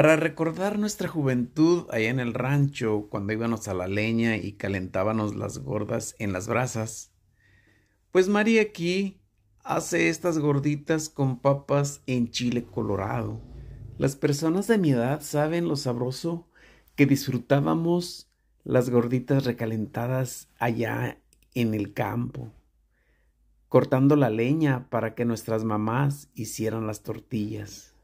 para recordar nuestra juventud allá en el rancho cuando íbamos a la leña y calentábamos las gordas en las brasas. Pues María aquí hace estas gorditas con papas en chile colorado. Las personas de mi edad saben lo sabroso que disfrutábamos las gorditas recalentadas allá en el campo, cortando la leña para que nuestras mamás hicieran las tortillas.